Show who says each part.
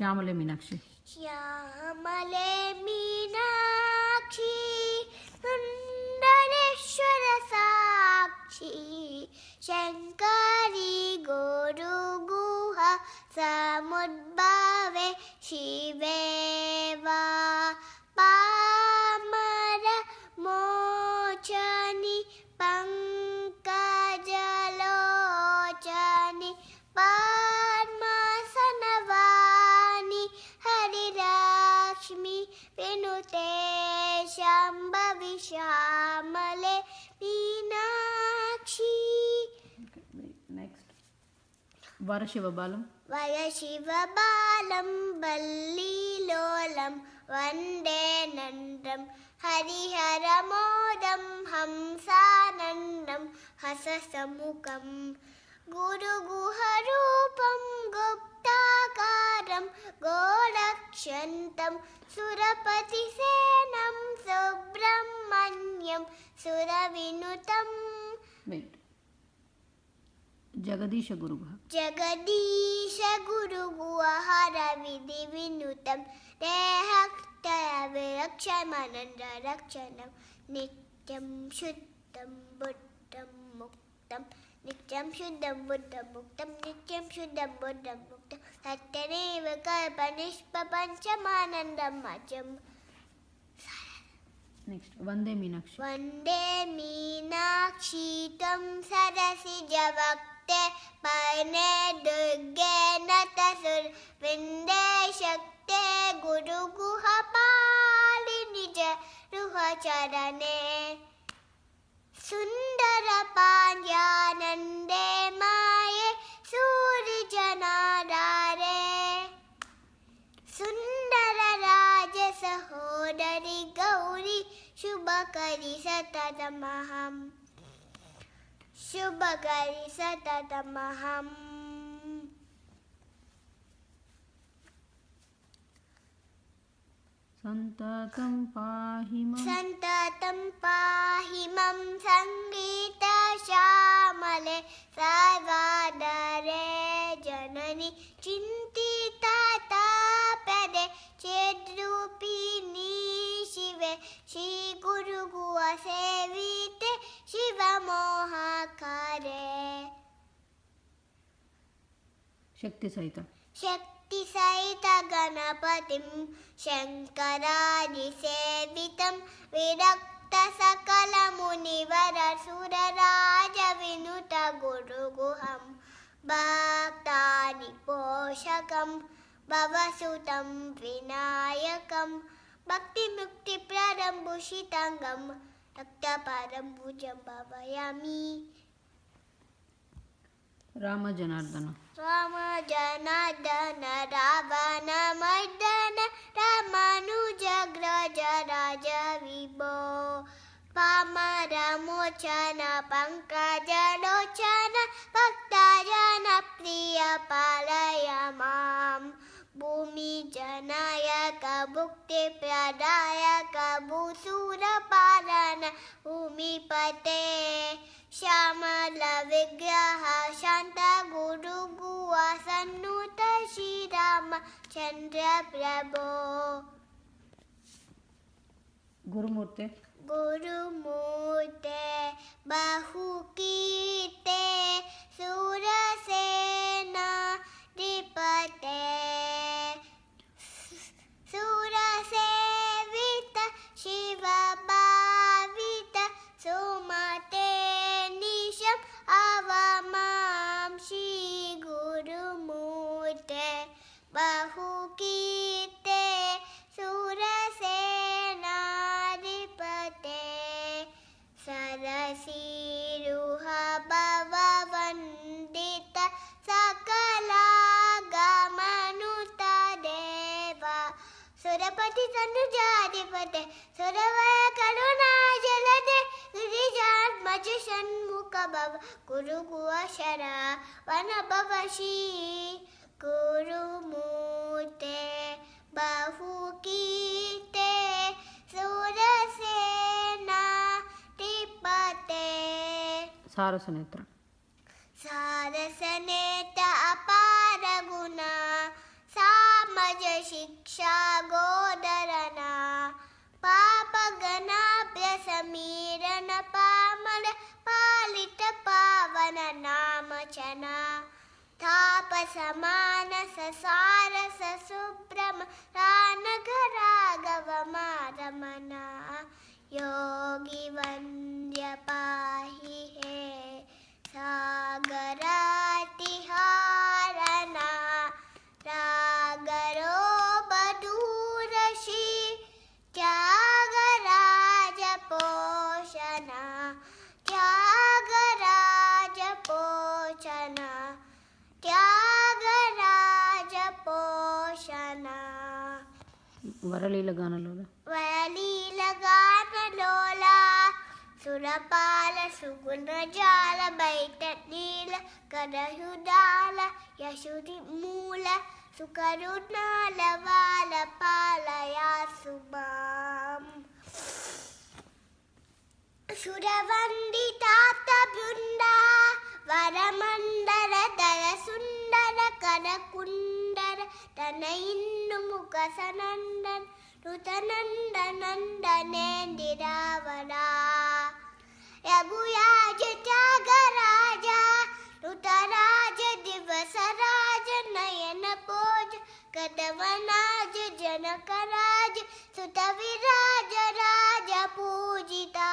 Speaker 1: श्यामले मीनाक्षी श्यामले मीनाक्षी सुंदरेश्वर साक्षी शंकरी गुरु गुहा समुद्भावे शिवे वन्दे हरिहर हरिहरमोदं, हंसानन्दम् हससमुखं गुरुगुहरूपं गुप्ताकारं गोरक्षन्तं सुरपतिसेनं, सुब्रह्मण्यं सुरविनुतं जगदीश गुरुः जगदीश गुरुगुवः रविदिविनुतं देहक्षयविरक्षमनन्दरक्षणं नित्यं शुद्धं बुद्धं मुक्तं नित्यं शुद्धं बुद्धं मुक्तं नित्यं शुद्धं बुद्धं मुक्तं सत्यमेव नेक्स्ट् वन्दे वन्दे मीनाक्षी त्वं सरसि जवक् पने दुग्ये नतसुर्विन्दे शक्ते गुरु गुह पालि निजरुः चरने सुन्दर पान्यानन्दे माये सूरि जनारारे सुन्दर राज सहोडरी गौरी शुबकरी सतरमाहम् शुभकरि सततमहम् सन्ततं पाहि सन्ततं पाहि मं सङ्गीतश्यामले सर्वादरे जननि चिन्ता शक्ति सहित शक्ति सहित गणपति शङ्करादिसेवितं विरक्त सकल मुनिवर राज विनुत गुरु गुरुगुहं भक्तानि पोषकं भवसुतं विनायकं भक्तिमुक्तिप्ररम्भुषिताङ्गं रक्तपरं भुजं भवयामि ರಾಮ ಜನಾರ್ದನ ರಾಮ ಜನಾರ್ದನ ರಾವಣ ಮರ್ದನ ರಾಮಾನುಜ ಗ್ರಜ ರಾಜ ವಿಭೋ ಪಾಮರ ಮೋಚನ ಪಂಕಜ ಲೋಚನ ಭಕ್ತಜನ ಪ್ರಿಯ ಪಾಲಯ ಮಾಂ ಭೂಮಿ ಜನಯಕ ಭುಕ್ತಿ ಪ್ರದಾಯಕ ಭೂಸೂರ ಪಾಲನ ಭೂಮಿಪತೆ श्यामल विग्रह गुरु गुआ सन्नुत राम चंद्र प्रभो गुरुमूर्ते गुरुमूर्ते बहु कीते सूर से सीरूहा बावा वन्देता साकाला गामानूता देवा सुरपथी सन्नु जादिपथे सुरवया कलोना जलदे गुरिजार मजशन्मुका बावा कुरुगुवा शरा वाना बावाशी कुरु मूते बावु సారసనేత్ర సారసనేత అపార గుణ సామజ శిక్షా గోదరణ పాప గణాభ్య సమీరణ పామర పాలిత పావన నామచన तापसमान ससारस सुब्रम रानघराघवमा रमणा योगी वन्द्य पाहि हे सागरातिहारना रागरो बधूरशि त्यागराजपोषणा त्यागराजपोषणा त्यागराजपोषणा वरलीला गानलोला ಸುರಪಾಲ ಸುಗುಣಜಾಲ ಬೈತ ನೀಲ ಕರಯುದಾಲ ಯಶುದಿ ಮೂಲ ಸುಕರುಣಾಲ ಬಾಲ ಪಾಲಯಾಸುಮಾಂ ಸುರವಂದಿತಾತ ಬೃಂದ ವರಮಂಡಲ ದರ ಸುಂದರ ಕರಕುಂಡರ ತನಯಿನ್ನು ಮುಖಸನಂದನ್ ಋತನಂದನಂದನೇಂದಿರಾವರಾ रघुराज त्यागराजा ऋतराज दिवसराज नयन पोज सुत विराज राज पूजिता